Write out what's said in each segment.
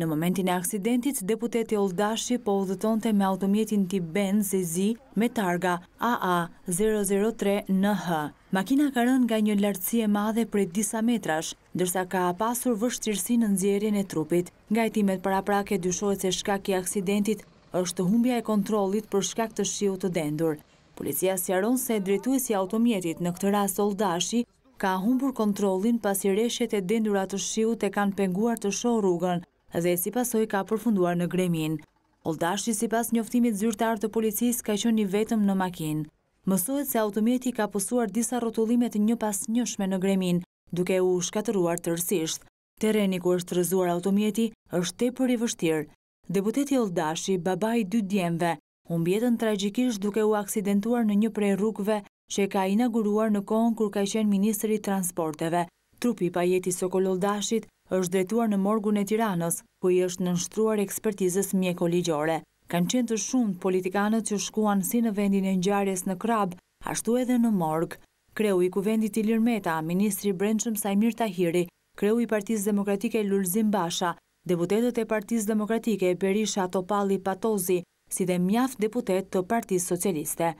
Në momentin e aksidentit, deputeti Oldashi po udhëton të me automjetin tip Benz e zi me targa AA003NH. Makina ka rënë nga një lartësie madhe për disa metrash, dërsa ka pasur vështirësi në nëzjerin e trupit. Nga e timet para prake, dyshojt se shkak i aksidentit është humbja e kontrolit për shkak të shiu të dendur. Policia sjaron se drejtuesi automjetit në këtë ras Oldashi ka humbur kontrolin pas i reshet e dendurat të shiu të kanë penguar të rrugën, dhe si pasoj ka përfunduar në gremin. Oldashti si pas njoftimit zyrtar të policis ka qënë një vetëm në makin. Mësohet se automjeti ka pusuar disa rotullimet një pas njëshme në gremin, duke u shkateruar tërsisht. Tereni ku është rëzuar automjeti është te për i vështirë. Deputeti Oldashti, baba i dy djemve, unë bjetën tragikisht duke u aksidentuar në një prej rrugve që ka inauguruar në kohën kur ka qenë Ministri Transporteve. Trupi pa jeti Sokol Oldashtit është drejtuar në morgun e tiranës, ku i është në nështruar ekspertizës mjeko ligjore. Kanë qenë të shumë politikanët që shkuan si në vendin e njëjarës në krab, ashtu edhe në morg. Kreu i kuvendit i Lirmeta, Ministri Brençëm Sajmir Tahiri, kreu i Partisë Demokratike Lulzim Basha, deputetet e Partisë Demokratike Berisha Perisha Topalli Patozi, si dhe mjaft deputet të Partisë Socialiste.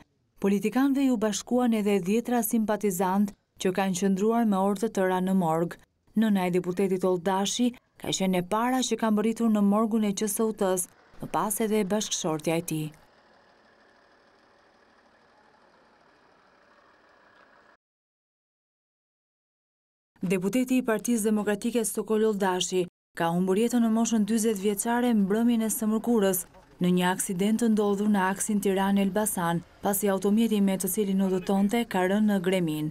Politikanëve ju bashkuan edhe djetra simpatizantë që kanë qëndruar me orë të tëra në morgë. Nëna e deputetit Oldashi ka ishen e para që ka bëritur në morgun e qësë utës, në pas edhe e bashkëshortja e ti. Deputeti i partiz demokratike Stokoll Oldashi ka umbërjetën në moshën 20 vjeqare më brëmin e së mërkurës në një aksident të ndodhur në aksin Tiran Elbasan, pasi automjeti me të cilin në dëtonte ka rënë në gremin.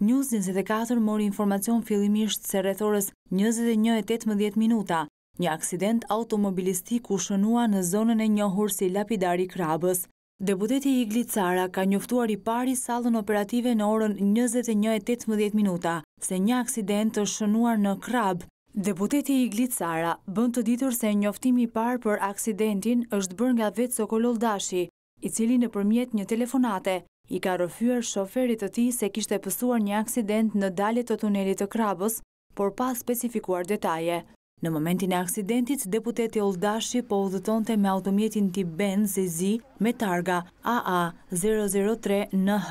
News 24 mori informacion fillimisht se rrethorës 21.18 minuta, një aksident automobilistik u shënua në zonën e njohur si lapidari krabës. Deputeti i Glicara ka njoftuar i pari salën operative në orën 21.18 minuta, se një aksident është shënuar në krabë. Deputeti i Glicara bënd të ditur se njoftimi i parë për aksidentin është bërë nga vetë Sokolov Dashi, i cili në përmjet një telefonate i ka rëfyër shoferit të ti se kishte pësuar një aksident në dalje të tunelit të krabës, por pa spesifikuar detaje. Në momentin e aksidentit, deputeti Oldashi po udhëtonte me automjetin tip Benz ZZ me targa AA003NH.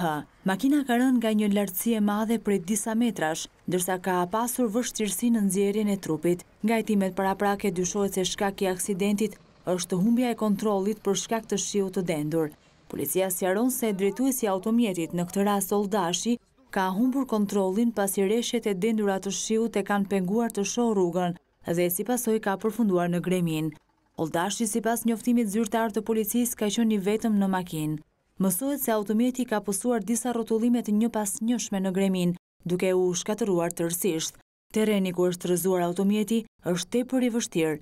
Makina ka rënë nga një lartësie madhe prej disa metrash, dërsa ka pasur vështirësi në nëzjerin e trupit. Nga e timet para prake, dyshojt se shkak i aksidentit është humbja e kontrolit për shkak të shiu të dendur. Policia aron se drejtuesi automjetit në këtë rast oldashi ka humbur kontrolin pas i reshet e dendurat të shiu të kanë penguar të shohë rrugën dhe si pasoj ka përfunduar në gremin. Oldashi si pas njoftimit zyrtar të policis ka qënë një vetëm në makinë. Mësohet se automjeti ka pësuar disa rotullimet një pas njëshme në gremin, duke u shkatëruar rësisht. Tereni ku është rëzuar automjeti është te për i vështirë.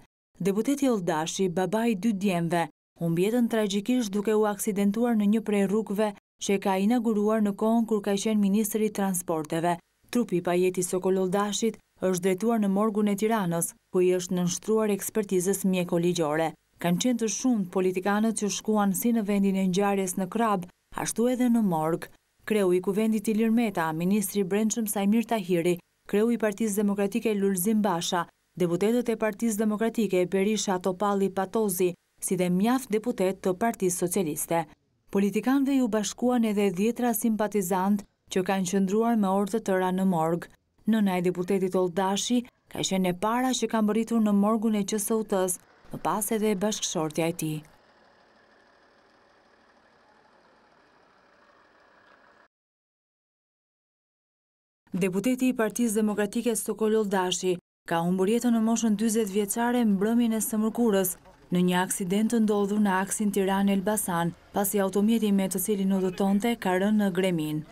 Deputeti Oldashi, babaj i dy djemve, unë bjetën tragikisht duke u aksidentuar në një prej rrugve që e ka inauguruar në kohën kur ka qenë Ministri Transporteve. Trupi pa jeti Sokolol Dashit është drejtuar në morgun e tiranës, ku i është nështruar ekspertizës mjeko ligjore. Kanë qenë të shumë politikanët që shkuan si në vendin e njëjarjes në Krab, ashtu edhe në morg. Kreu i kuvendit i Lirmeta, Ministri Brençëm Saimir Tahiri, kreu i Partiz Demokratike Lulzim Basha, deputetet e Partiz Demokratike Berisha Topalli Patozi, si dhe mjaft deputet të partisë socialiste. Politikanve ju bashkuan edhe djetra simpatizant që kanë qëndruar me orë të tëra në morgë. Nëna e deputetit Oldashi ka ishen e para që kanë bëritur në morgun e qësë utës, në pas edhe bashkëshortja e ti. Deputeti i Partisë Demokratike Sokol Oldashi ka umbërjetën në moshën 20 vjeqare mbrëmin e sëmërkurës, në një aksident të ndodhur në aksin Tiran Elbasan, pasi automjeti me të cilin në dëtonte ka rënë në Gremin.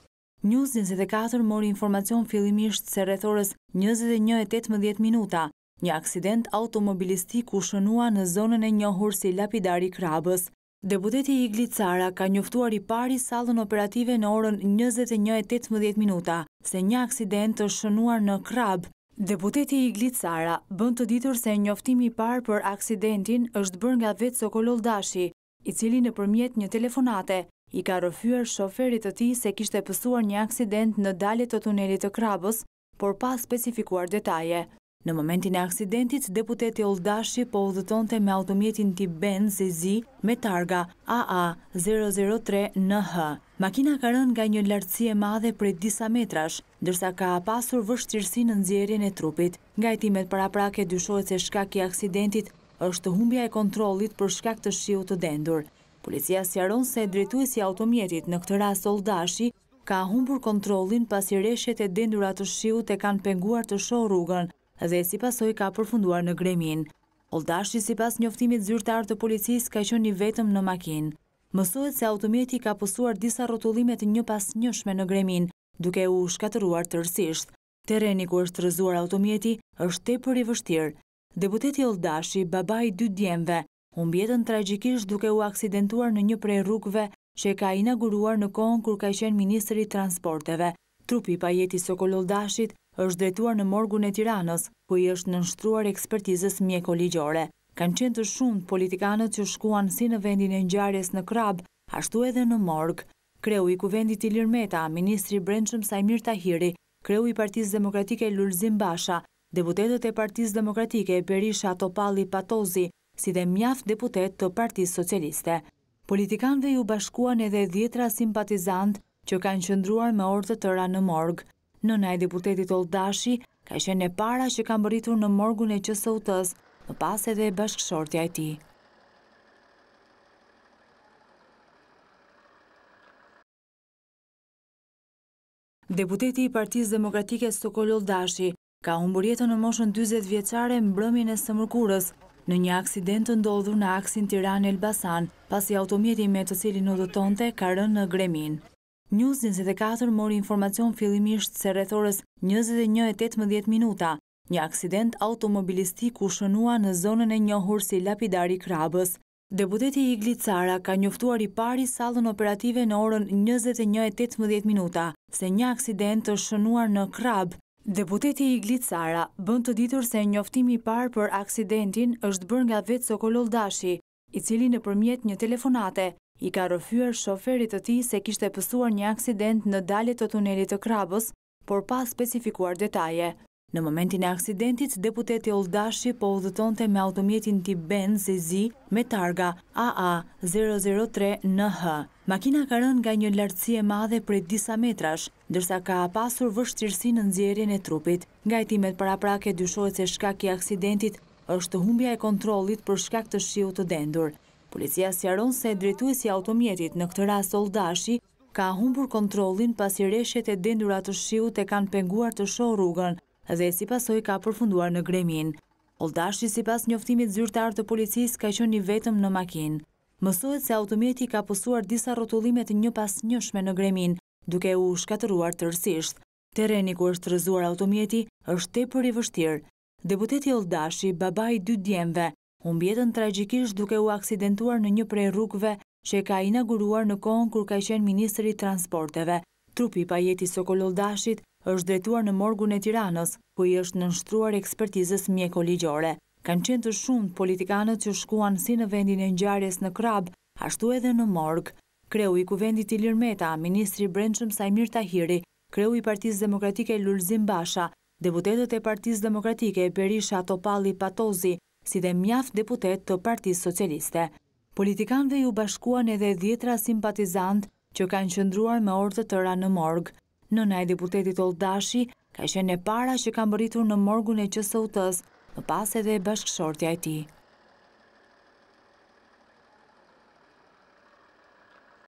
News 24 mori informacion fillimisht se rethores 21.18 minuta, një aksident automobilistik u shënua në zonën e njohur si lapidari Krabës. Deputeti i Glicara ka njëftuar i pari salën operative në orën 21.18 minuta, se një aksident të shënuar në Krabë, Deputeti i Glitsara bënd të ditur se njoftimi par për aksidentin është bërë nga vetë Sokolol Dashi, i cili në përmjet një telefonate i ka rëfyër shoferit të ti se kishte pësuar një aksident në dalit të tunelit të Krabës, por pas specifikuar detaje. Në momentin e aksidentit, deputeti Oldashi po udhëton të me automjetin tip Benz e zi me targa AA003 NH. Makina ka rën nga një lartësie madhe prej disa metrash, dërsa ka pasur vështirësi në nëzjerjen e trupit. Nga e timet para prake, dyshojt se shkak i aksidentit është humbja e kontrolit për shkak të shiu të dendur. Policia sjaron se si automjetit në këtë ras Oldashi ka humbur kontrolin pas i reshet e dendurat të shiu të kanë penguar të shorugën, dhe si pasoj ka përfunduar në gremin. Oldashti si pas njoftimit zyrtar të policis ka qënë një vetëm në makinë. Mësuet se automjeti ka pësuar disa rotullimet një pas njëshme në gremin, duke u shkateruar rësisht. Tereni ku është rëzuar automjeti është te për i vështirë. Deputeti Oldashi, baba i dy djemve, bjetën tragikisht duke u aksidentuar në një prej rrugve që ka inauguruar në kohën kur ka qenë Ministri Transporteve. Trupi pa jeti Sokol Oldashit është drejtuar në morgun e tiranës, ku i është nënshtruar ekspertizës mjeko ligjore. Kanë qenë të shumë politikanët që shkuan si në vendin e njëjarjes në Krab, ashtu edhe në morg. Kreu i kuvendit i Lirmeta, Ministri Brençëm Sajmir Tahiri, kreu i Partiz Demokratike Lulzim Basha, deputetet e Partiz Demokratike Perisha Berisha Topalli Patozi, si dhe mjaf deputet të Partiz Socialiste. Politikanëve ju bashkuan edhe djetra simpatizantë që kanë qëndruar me orë të tëra në morgë. Në e deputetit Oldashi ka ishen e para që kam bëritur në morgun e qësë utës, në pas edhe e bashkëshortja e ti. Deputeti i Partisë Demokratike Sokol Oldashi ka umbërjetën në moshën 20 vjeqare mbrëmjën e sëmërkurës në një aksident të ndodhur në aksin Tiran Elbasan, pasi automjeti me të cilin në dëtonte ka rënë në gremin. News 24 mori informacion fillimisht se rrethores 21.18 minuta, një aksident automobilistik u shënua në zonën e njohur si lapidari krabës. Deputeti i Glicara ka njoftuar i pari salën operative në orën 21.18 minuta, se një aksident të shënuar në krabë. Deputeti i Glicara bënd të ditur se njoftimi par për aksidentin është bërë nga vetë Sokolol Dashi, i cili në përmjet një telefonate, i ka rëfyër shoferit të ti se kishte pësuar një aksident në dalit të tunelit të krabës, por pa spesifikuar detaje. Në momentin e aksidentit, deputeti Oldashi po udhëtonte me automjetin tip Benz e me targa AA003 NH. Makina ka rënë nga një lartësie madhe për disa metrash, dërsa ka pasur vështirësi në nëzjerin e trupit. Nga e timet para prake, dyshojt se shkak i aksidentit është humbja e kontrolit për shkak të shiu të dendur. Policia si aron se drejtuisi automjetit në këtë rast oldashi ka humbur kontrolin pas i reshet e dendurat të shiu të kanë penguar të shohë rrugën dhe si pasoj ka përfunduar në gremin. Oldashi si pas njoftimit zyrtar të policis ka qënë një vetëm në makin. Mësohet se automjeti ka pësuar disa rotullimet një pas njëshme në gremin, duke u shkateruar të rësisht. Tereni ku është rëzuar automjeti është te për i vështirë. Deputeti Oldashi, babaj dy djemve, unë bjetën tragikisht duke u aksidentuar në një prej rrugve që e ka inauguruar në kohën kur ka ishen Ministri Transporteve. Trupi pa jeti Sokololdashit është dretuar në morgun e tiranës, ku i është nështruar ekspertizës mjeko ligjore. Kanë qenë të shumë politikanët që shkuan si në vendin e njëjarjes në Krab, ashtu edhe në morg. Kreu i kuvendit i Lirmeta, Ministri Brençëm Sajmir Tahiri, kreu i Partisë Demokratike Lulzim Basha, debutetet e Partisë Demokratike Berisha Topalli Patozi, si dhe mjaft deputet të partiz socialiste. Politikanve ju bashkuan edhe djetra simpatizant që kanë qëndruar me orë të tëra në morgë. Në naj deputetit Oldashi, ka ishen e para që kanë bëritur në morgun e qësë utës, në pas edhe bashkëshortja e ti.